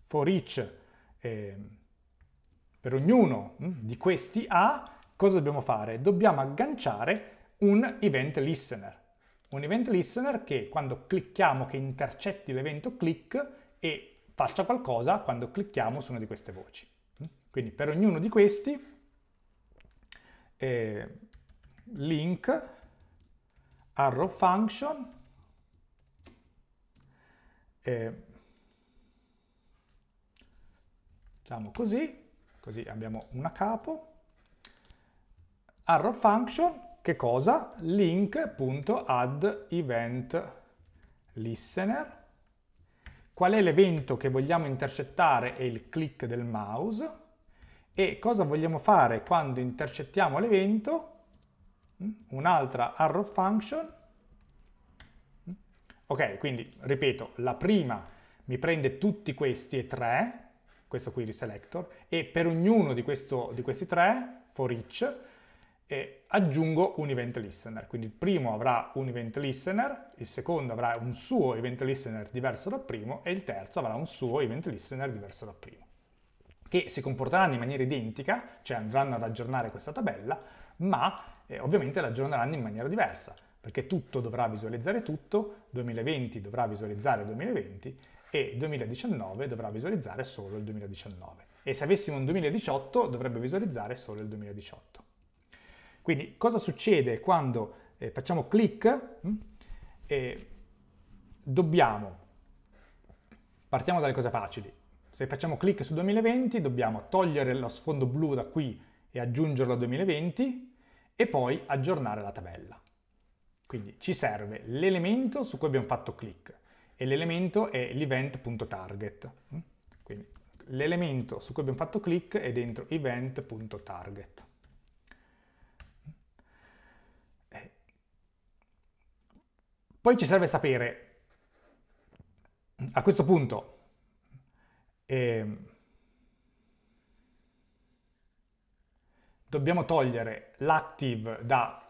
for each eh, per ognuno mh, mm, di questi A, cosa dobbiamo fare? Dobbiamo agganciare un event listener. Un event listener che quando clicchiamo, che intercetti l'evento click e faccia qualcosa quando clicchiamo su una di queste voci. Mm? Quindi per ognuno di questi eh, link arrow function e, diciamo così, così abbiamo una capo arrow function che cosa? link.add event listener qual è l'evento che vogliamo intercettare è il click del mouse e cosa vogliamo fare quando intercettiamo l'evento un'altra arrow function. Ok, quindi ripeto, la prima mi prende tutti questi e tre, questo qui reselector, e per ognuno di, questo, di questi tre, for each, eh, aggiungo un event listener. Quindi il primo avrà un event listener, il secondo avrà un suo event listener diverso dal primo e il terzo avrà un suo event listener diverso dal primo che si comporteranno in maniera identica, cioè andranno ad aggiornare questa tabella, ma eh, ovviamente la aggiorneranno in maniera diversa, perché tutto dovrà visualizzare tutto, 2020 dovrà visualizzare 2020 e 2019 dovrà visualizzare solo il 2019. E se avessimo un 2018 dovrebbe visualizzare solo il 2018. Quindi cosa succede quando eh, facciamo clic? Eh, dobbiamo, partiamo dalle cose facili, se facciamo clic su 2020 dobbiamo togliere lo sfondo blu da qui e aggiungerlo a 2020, e poi aggiornare la tabella. Quindi ci serve l'elemento su cui abbiamo fatto clic e l'elemento è l'event.target. Quindi l'elemento su cui abbiamo fatto clic è dentro event.target. Poi ci serve sapere a questo punto eh, dobbiamo togliere l'active da,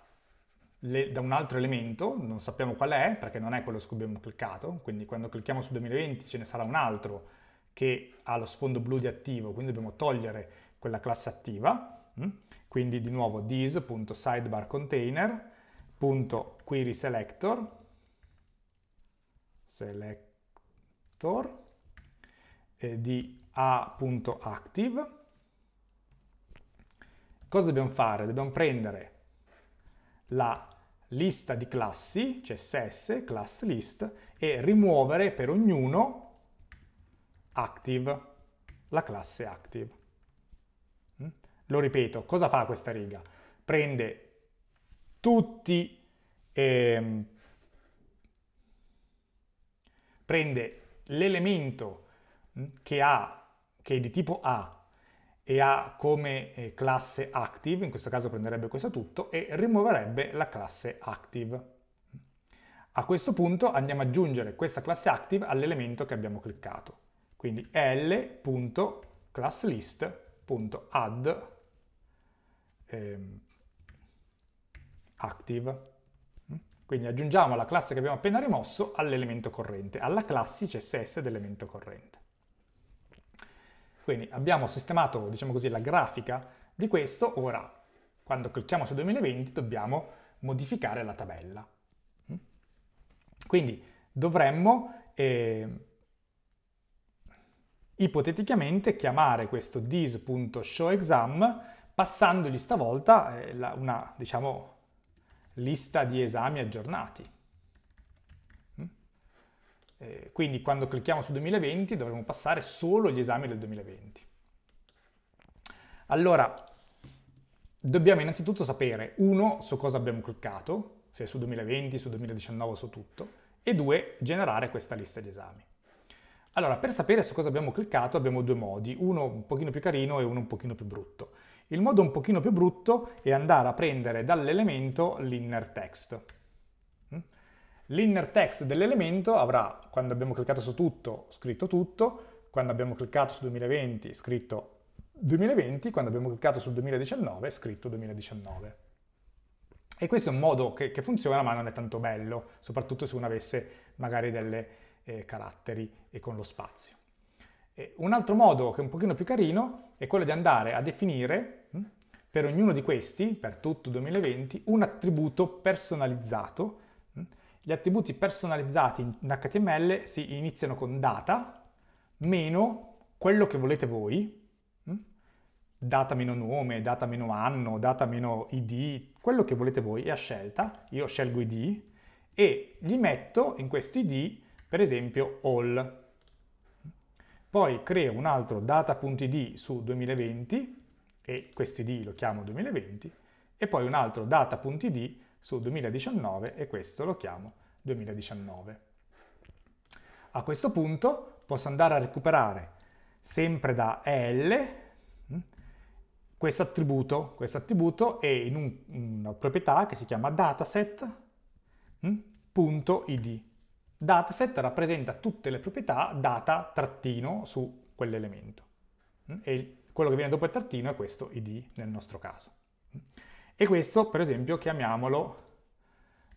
da, un altro elemento, non sappiamo qual è, perché non è quello su cui abbiamo cliccato, quindi quando clicchiamo su 2020 ce ne sarà un altro che ha lo sfondo blu di attivo, quindi dobbiamo togliere quella classe attiva, mm? quindi di nuovo this.sidebarContainer.querySelector selector eh, di a.active Cosa dobbiamo fare? Dobbiamo prendere la lista di classi, CSS, cioè class list, e rimuovere per ognuno active, la classe active. Mm? Lo ripeto, cosa fa questa riga? Prende tutti, ehm, prende l'elemento mm, che, ha, che è di tipo A e ha come eh, classe active, in questo caso prenderebbe questo tutto, e rimuoverebbe la classe active. A questo punto andiamo ad aggiungere questa classe active all'elemento che abbiamo cliccato. Quindi l.classList.add ehm, active. Quindi aggiungiamo la classe che abbiamo appena rimosso all'elemento corrente, alla classe CSS dell'elemento corrente. Quindi abbiamo sistemato, diciamo così, la grafica di questo, ora quando clicchiamo su 2020 dobbiamo modificare la tabella. Mm? Quindi dovremmo eh, ipoteticamente chiamare questo dis.showExam passandogli stavolta eh, la, una, diciamo, lista di esami aggiornati. Eh, quindi quando clicchiamo su 2020 dovremo passare solo gli esami del 2020. Allora, dobbiamo innanzitutto sapere, uno, su cosa abbiamo cliccato, se è su 2020, su 2019, su tutto, e due, generare questa lista di esami. Allora, per sapere su cosa abbiamo cliccato abbiamo due modi, uno un pochino più carino e uno un pochino più brutto. Il modo un pochino più brutto è andare a prendere dall'elemento l'inner text. L'inner text dell'elemento avrà, quando abbiamo cliccato su tutto, scritto tutto, quando abbiamo cliccato su 2020, scritto 2020, quando abbiamo cliccato su 2019, scritto 2019. E questo è un modo che, che funziona, ma non è tanto bello, soprattutto se uno avesse magari delle eh, caratteri e con lo spazio. E un altro modo che è un pochino più carino è quello di andare a definire mh, hm, per ognuno di questi, per tutto 2020, un attributo personalizzato gli attributi personalizzati in HTML si iniziano con data meno quello che volete voi, mm? data meno nome, data meno anno, data meno id, quello che volete voi è a scelta, io scelgo id e gli metto in questo id per esempio all. Poi creo un altro data.id su 2020 e questo id lo chiamo 2020 e poi un altro data.id su 2019 e questo lo chiamo 2019. A questo punto posso andare a recuperare sempre da L mm, questo attributo, questo attributo è in un, una proprietà che si chiama dataset.id. Mm, dataset rappresenta tutte le proprietà data trattino su quell'elemento. Mm, e quello che viene dopo il trattino è questo id nel nostro caso. E questo, per esempio, chiamiamolo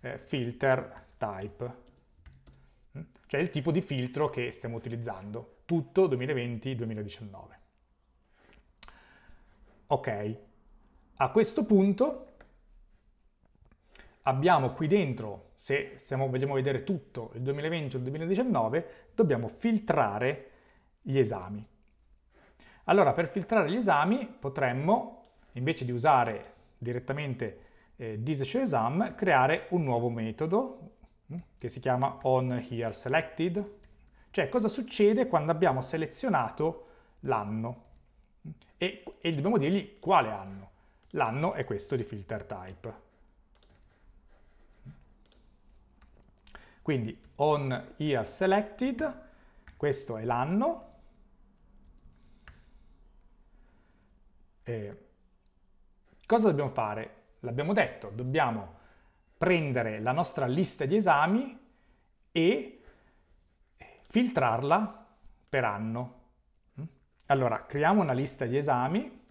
eh, filter type, mm? cioè il tipo di filtro che stiamo utilizzando. Tutto 2020-2019. Ok, a questo punto abbiamo qui dentro, se stiamo, vogliamo vedere tutto il 2020 e il 2019, dobbiamo filtrare gli esami. Allora, per filtrare gli esami potremmo, invece di usare direttamente eh, creare un nuovo metodo mm, che si chiama onHereSelected, cioè cosa succede quando abbiamo selezionato l'anno mm, e, e dobbiamo dirgli quale anno. L'anno è questo di filter type. Quindi on year questo è l'anno, eh, Cosa dobbiamo fare? L'abbiamo detto, dobbiamo prendere la nostra lista di esami e filtrarla per anno. Mm? Allora, creiamo una lista di esami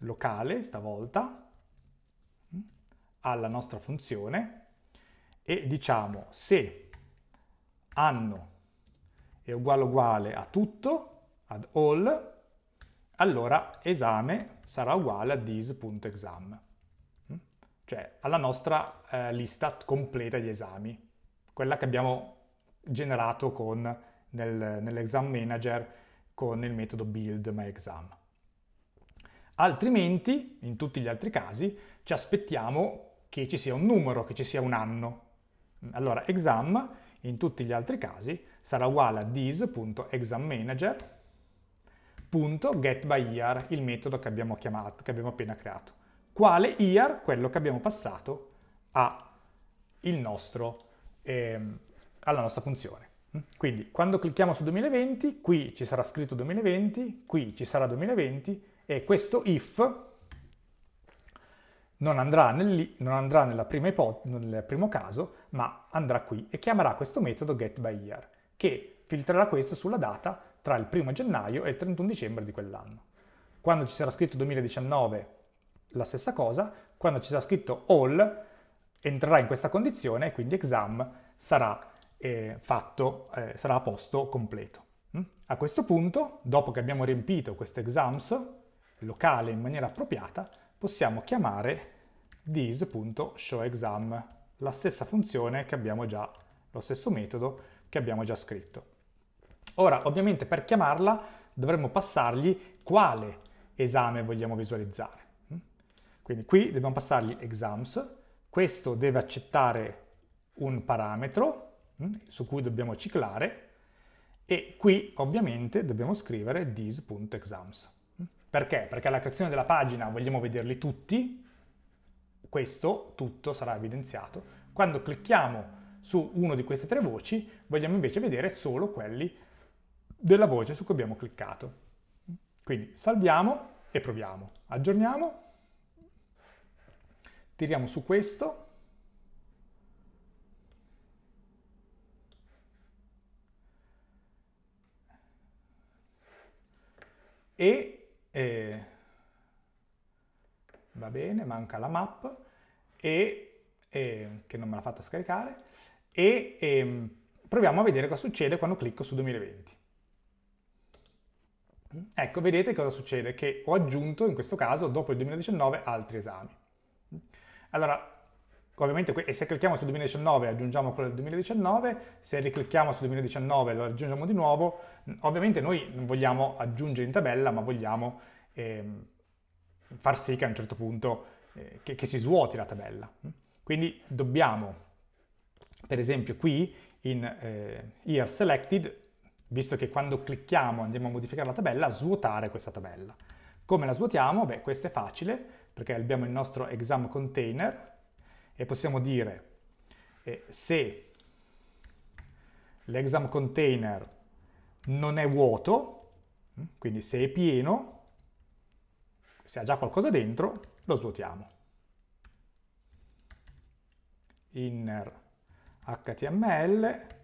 locale stavolta mm? alla nostra funzione e diciamo se anno è uguale uguale a tutto, ad all, allora esame sarà uguale a this.exam, mm? cioè alla nostra eh, lista completa di esami, quella che abbiamo generato nel, nell'exam manager con il metodo build my exam. Altrimenti, in tutti gli altri casi, ci aspettiamo che ci sia un numero, che ci sia un anno. Mm, allora, exam in tutti gli altri casi sarà uguale a this.exammanager.exam .getByIar, il metodo che abbiamo, chiamato, che abbiamo appena creato. Quale year? Quello che abbiamo passato nostro, eh, alla nostra funzione. Quindi quando clicchiamo su 2020, qui ci sarà scritto 2020, qui ci sarà 2020 e questo if non andrà, nel, non andrà nella prima nel primo caso, ma andrà qui e chiamerà questo metodo getByIar che filtrerà questo sulla data tra il 1 gennaio e il 31 dicembre di quell'anno. Quando ci sarà scritto 2019 la stessa cosa, quando ci sarà scritto all entrerà in questa condizione e quindi exam sarà eh, fatto, eh, sarà a posto completo. Mm? A questo punto, dopo che abbiamo riempito questo exams locale in maniera appropriata, possiamo chiamare this.showExam, la stessa funzione che abbiamo già, lo stesso metodo che abbiamo già scritto. Ora, ovviamente per chiamarla dovremmo passargli quale esame vogliamo visualizzare. Quindi qui dobbiamo passargli exams, questo deve accettare un parametro mm, su cui dobbiamo ciclare e qui ovviamente dobbiamo scrivere this.exams. Perché? Perché alla creazione della pagina vogliamo vederli tutti, questo tutto sarà evidenziato. Quando clicchiamo su uno di queste tre voci vogliamo invece vedere solo quelli che della voce su cui abbiamo cliccato. Quindi salviamo e proviamo. Aggiorniamo, tiriamo su questo, e eh, va bene, manca la map e, eh, che non me l'ha fatta scaricare e eh, proviamo a vedere cosa succede quando clicco su 2020. Ecco, vedete cosa succede, che ho aggiunto in questo caso, dopo il 2019, altri esami. Allora, ovviamente, e se clicchiamo su 2019 aggiungiamo quello del 2019, se riclicchiamo su 2019 lo aggiungiamo di nuovo, ovviamente noi non vogliamo aggiungere in tabella, ma vogliamo eh, far sì che a un certo punto eh, che, che si svuoti la tabella. Quindi dobbiamo, per esempio qui, in eh, year selected, visto che quando clicchiamo andiamo a modificare la tabella, svuotare questa tabella. Come la svuotiamo? Beh, questo è facile, perché abbiamo il nostro exam container e possiamo dire eh, se l'exam container non è vuoto, mm, quindi se è pieno, se ha già qualcosa dentro, lo svuotiamo. Inner HTML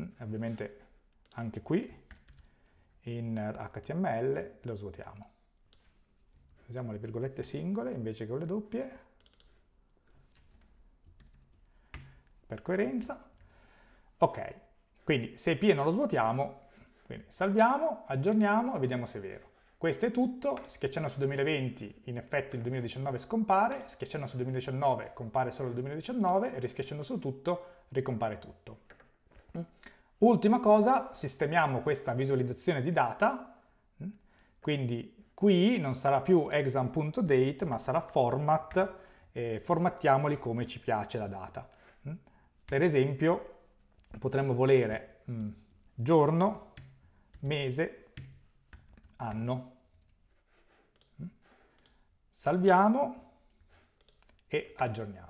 Mm, ovviamente anche qui in HTML lo svuotiamo. Usiamo le virgolette singole invece che con le doppie per coerenza. Ok, quindi se P non lo svuotiamo, salviamo, aggiorniamo e vediamo se è vero. Questo è tutto, schiacciando su 2020 in effetti il 2019 scompare, schiacciando su 2019 compare solo il 2019 e rischiacciando su tutto ricompare tutto. Mm. Ultima cosa, sistemiamo questa visualizzazione di data, mm. quindi qui non sarà più exam.date ma sarà format e formattiamoli come ci piace la data. Mm. Per esempio potremmo volere giorno, mese, anno. Salviamo e aggiorniamo.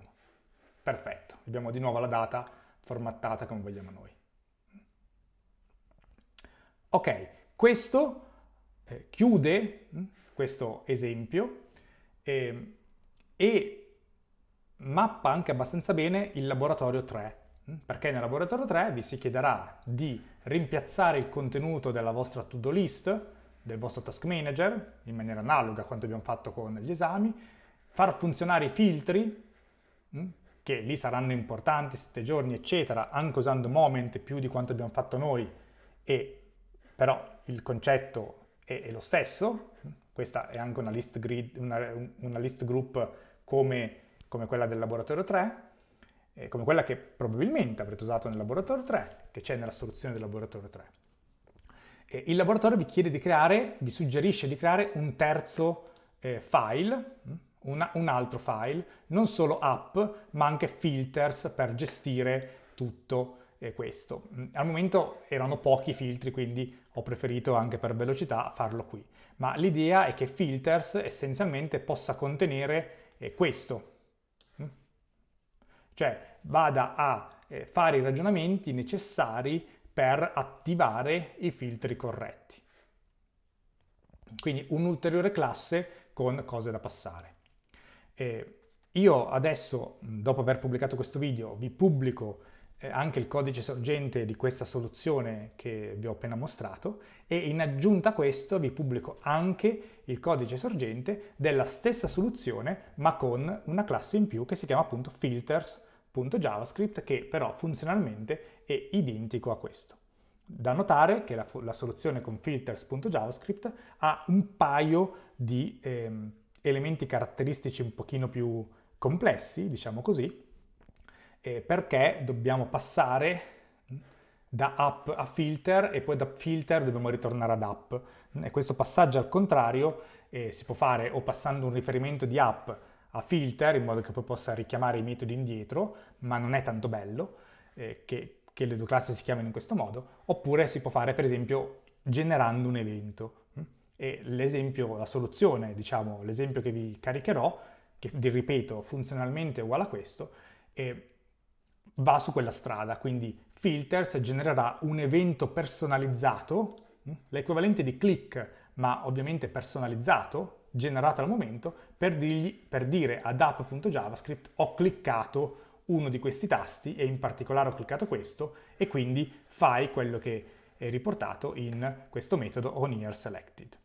Perfetto, abbiamo di nuovo la data formattata come vogliamo noi. Ok, questo eh, chiude mh, mm, questo esempio eh, e mappa anche abbastanza bene il laboratorio 3, mh, mm, perché nel laboratorio 3 vi si chiederà di rimpiazzare il contenuto della vostra to-do list, del vostro task manager, in maniera analoga a quanto abbiamo fatto con gli esami, far funzionare i filtri, mh, mm, che lì saranno importanti, 7 giorni, eccetera, anche usando Moment più di quanto abbiamo fatto noi, e, però il concetto è, è lo stesso, questa è anche una list, grid, una, una list group come, come, quella del laboratorio 3, eh, come quella che probabilmente avrete usato nel laboratorio 3, che c'è nella soluzione del laboratorio 3. E il laboratorio vi chiede di creare, vi suggerisce di creare un terzo eh, file, mm, una, un altro file, non solo app, ma anche filters per gestire tutto questo. Mm, al momento erano pochi filtri, quindi ho preferito anche per velocità farlo qui. Ma l'idea è che filters essenzialmente possa contenere eh, questo. Mm. Cioè vada a eh, fare i ragionamenti necessari per attivare i filtri corretti. Quindi un'ulteriore classe con cose da passare. Eh, io adesso, dopo aver pubblicato questo video, vi pubblico eh, anche il codice sorgente di questa soluzione che vi ho appena mostrato e in aggiunta a questo vi pubblico anche il codice sorgente della stessa soluzione ma con una classe in più che si chiama appunto filters.javascript che però funzionalmente è identico a questo. Da notare che la, la soluzione con filters.javascript ha un paio di... Ehm, elementi caratteristici un pochino più complessi, diciamo così, eh, perché dobbiamo passare da app a filter e poi da filter dobbiamo ritornare ad app. E questo passaggio al contrario eh, si può fare o passando un riferimento di app a filter in modo che poi possa richiamare i metodi indietro, ma non è tanto bello eh, che, che le due classi si chiamino in questo modo, oppure si può fare per esempio generando un evento e l'esempio, la soluzione, diciamo, l'esempio che vi caricherò, che vi ripeto funzionalmente è uguale a questo, va su quella strada, quindi filters genererà un evento personalizzato, mm, l'equivalente di click, ma ovviamente personalizzato, generato al momento, per, dirgli, per dire ad app.javascript ho cliccato uno di questi tasti e in particolare ho cliccato questo e quindi fai quello che è riportato in questo metodo onEarSelected.